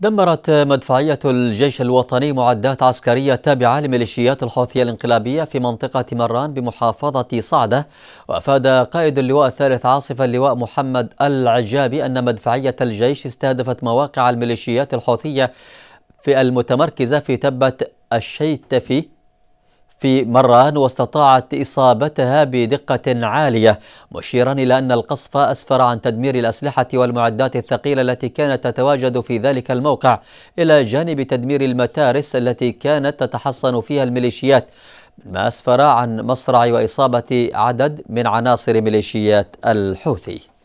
دمرت مدفعية الجيش الوطني معدات عسكرية تابعة لميليشيات الحوثية الانقلابية في منطقة مران بمحافظة صعدة وأفاد قائد اللواء الثالث عاصف اللواء محمد العجابي أن مدفعية الجيش استهدفت مواقع الميليشيات الحوثية في المتمركزة في تبة الشيتفي في مران واستطاعت إصابتها بدقة عالية مشيرا إلى أن القصف أسفر عن تدمير الأسلحة والمعدات الثقيلة التي كانت تتواجد في ذلك الموقع إلى جانب تدمير المتارس التي كانت تتحصن فيها الميليشيات ما أسفر عن مصرع وإصابة عدد من عناصر ميليشيات الحوثي